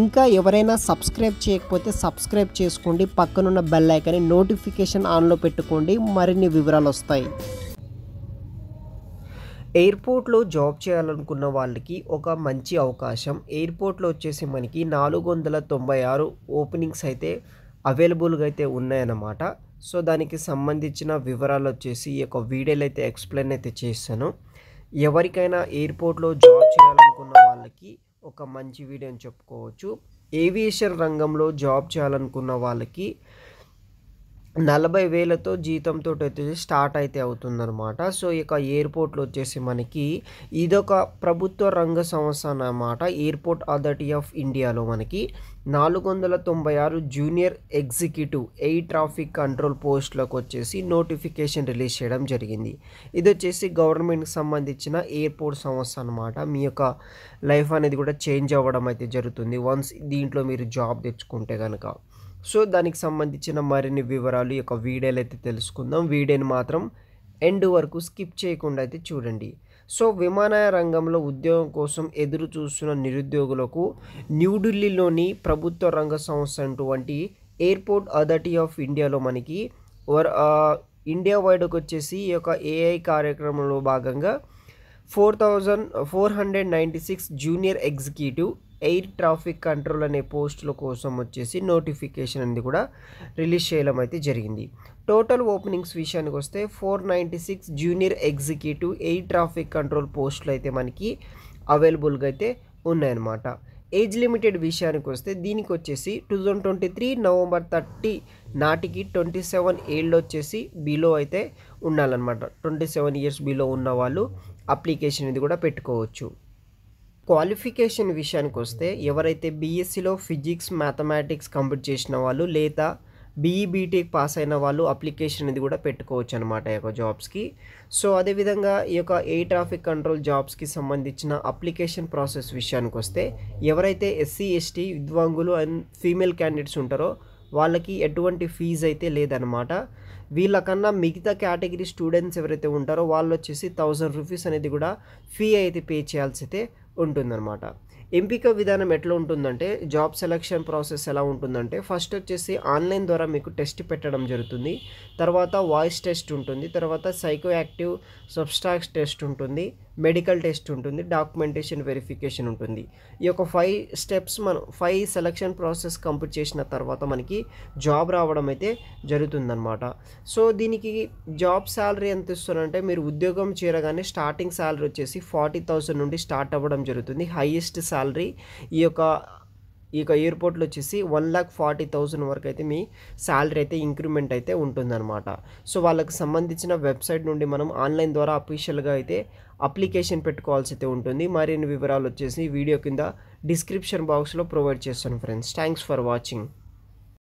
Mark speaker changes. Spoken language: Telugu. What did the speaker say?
Speaker 1: ఇంకా ఎవరైనా సబ్స్క్రైబ్ చేయకపోతే సబ్స్క్రైబ్ చేసుకోండి పక్కనున్న బెల్ ఐకాన్ని నోటిఫికేషన్ ఆన్లో పెట్టుకోండి మరిన్ని వివరాలు వస్తాయి ఎయిర్పోర్ట్లో జాబ్ చేయాలనుకున్న వాళ్ళకి ఒక మంచి అవకాశం ఎయిర్పోర్ట్లో వచ్చేసి మనకి నాలుగు వందల తొంభై ఆరు ఓపెనింగ్స్ అయితే అవైలబుల్గా అయితే ఉన్నాయన్నమాట సో దానికి సంబంధించిన వివరాలు వచ్చేసి ఈ యొక్క వీడియోలు అయితే ఎక్స్ప్లెయిన్ అయితే చేస్తాను ఎవరికైనా ఎయిర్పోర్ట్లో జాబ్ చేయాలనుకున్న వాళ్ళకి ఒక మంచి వీడియో అని చెప్పుకోవచ్చు ఏవియేషన్ రంగంలో జాబ్ చేయాలనుకున్న వాళ్ళకి నలభై వేలతో జీతంతో అయితే స్టార్ట్ అయితే అవుతుందన్నమాట సో ఇక ఎయిర్పోర్ట్లో వచ్చేసి మనకి ఇదొక ప్రభుత్వ రంగ సంస్థ అన్నమాట ఎయిర్పోర్ట్ అథారిటీ ఆఫ్ ఇండియాలో మనకి నాలుగు వందల తొంభై ఆరు junior executive air traffic control పోస్టులకు వచ్చేసి నోటిఫికేషన్ రిలీజ్ చేయడం జరిగింది ఇది వచ్చేసి గవర్నమెంట్కి సంబంధించిన ఎయిర్పోర్ట్ సంస్థ అనమాట మీ యొక్క లైఫ్ అనేది కూడా చేంజ్ అవ్వడం అయితే జరుగుతుంది వన్స్ దీంట్లో మీరు జాబ్ తెచ్చుకుంటే కనుక సో దానికి సంబంధించిన మరిన్ని వివరాలు యొక్క వీడియోలు అయితే తెలుసుకుందాం వీడియోని మాత్రం ఎండ్ వరకు స్కిప్ చేయకుండా అయితే చూడండి సో విమానయ రంగంలో ఉద్యోగం కోసం ఎదురు చూస్తున్న నిరుద్యోగులకు న్యూఢిల్లీలోని ప్రభుత్వ రంగ సంస్థ అటువంటి ఎయిర్పోర్ట్ అథారిటీ ఆఫ్ ఇండియాలో మనకి ఇండియా వైడ్కి వచ్చేసి ఈ యొక్క ఏఐ కార్యక్రమంలో భాగంగా four thousand four hundred ninety six junior executive air traffic control అనే పోస్టుల కోసం వచ్చేసి నోటిఫికేషన్ అనేది కూడా రిలీజ్ చేయడం అయితే జరిగింది టోటల్ ఓపెనింగ్స్ విషయానికి వస్తే four ninety six junior executive air traffic control పోస్టులు అయితే మనకి అవైలబుల్గా అయితే ఉన్నాయన్నమాట ఏజ్ లిమిటెడ్ విషయానికి వస్తే దీనికి వచ్చేసి two thousand twenty three November thirty నాటికి ట్వంటీ సెవెన్ ఏళ్ళు వచ్చేసి బిలో అయితే ఉండాలన్నమాట ట్వంటీ సెవెన్ ఇయర్స్ బిలో ఉన్న వాళ్ళు అప్లికేషన్ ఇది కూడా పెట్టుకోవచ్చు క్వాలిఫికేషన్ విషయానికి వస్తే ఎవరైతే బీఎస్సీలో ఫిజిక్స్ మ్యాథమెటిక్స్ కంప్లీట్ చేసిన వాళ్ళు లేదా బీఈబీటీ పాస్ అయిన వాళ్ళు అప్లికేషన్ అనేది కూడా పెట్టుకోవచ్చు అనమాట ఈ యొక్క జాబ్స్కి సో అదేవిధంగా ఈ యొక్క ఏ ట్రాఫిక్ కంట్రోల్ జాబ్స్కి సంబంధించిన అప్లికేషన్ ప్రాసెస్ విషయానికి వస్తే ఎవరైతే ఎస్సీ ఎస్టీ విద్వాంగులు అండ్ ఫీమేల్ క్యాండిడేట్స్ ఉంటారో వాళ్ళకి ఎటువంటి ఫీజు అయితే లేదనమాట వీళ్ళకన్నా మిగతా కేటగిరీ స్టూడెంట్స్ ఎవరైతే ఉంటారో వాళ్ళు వచ్చేసి థౌజండ్ రూపీస్ అనేది కూడా ఫీ అయితే పే చేయాల్సి అయితే ఉంటుందన్నమాట ఎంపిక విధానం ఎట్లా ఉంటుందంటే జాబ్ సెలక్షన్ ప్రాసెస్ ఎలా ఉంటుందంటే ఫస్ట్ వచ్చేసి ఆన్లైన్ ద్వారా మీకు టెస్ట్ పెట్టడం జరుగుతుంది తర్వాత వాయిస్ టెస్ట్ ఉంటుంది తర్వాత సైకో యాక్టివ్ టెస్ట్ ఉంటుంది మెడికల్ టెస్ట్ ఉంటుంది డాక్యుమెంటేషన్ వెరిఫికేషన్ ఉంటుంది ఈ యొక్క ఫైవ్ స్టెప్స్ మనం ఫైవ్ సెలక్షన్ ప్రాసెస్ కంప్లీట్ చేసిన తర్వాత మనకి జాబ్ రావడం అయితే జరుగుతుందన్నమాట సో దీనికి జాబ్ శాలరీ ఎంత ఇస్తారంటే మీరు ఉద్యోగం చేరగానే స్టార్టింగ్ శాలరీ వచ్చేసి ఫార్టీ థౌసండ్ నుండి స్టార్ట్ అవ్వడం జరుగుతుంది హైయెస్ట్ శాలరీ ఈ యొక్క ఈ యొక్క ఎయిర్పోర్ట్లో వచ్చేసి వన్ ల్యాక్ ఫార్టీ థౌజండ్ వరకు అయితే మీ శాలరీ అయితే ఇంక్రిమెంట్ అయితే ఉంటుందన్నమాట సో వాళ్ళకి సంబంధించిన వెబ్సైట్ నుండి మనం ఆన్లైన్ ద్వారా అఫీషియల్గా అయితే అప్లికేషన్ పెట్టుకోవాల్సి అయితే ఉంటుంది మరిన్ని వివరాలు వచ్చేసి వీడియో కింద డిస్క్రిప్షన్ బాక్స్లో ప్రొవైడ్ చేస్తాను ఫ్రెండ్స్ థ్యాంక్స్ ఫర్ వాచింగ్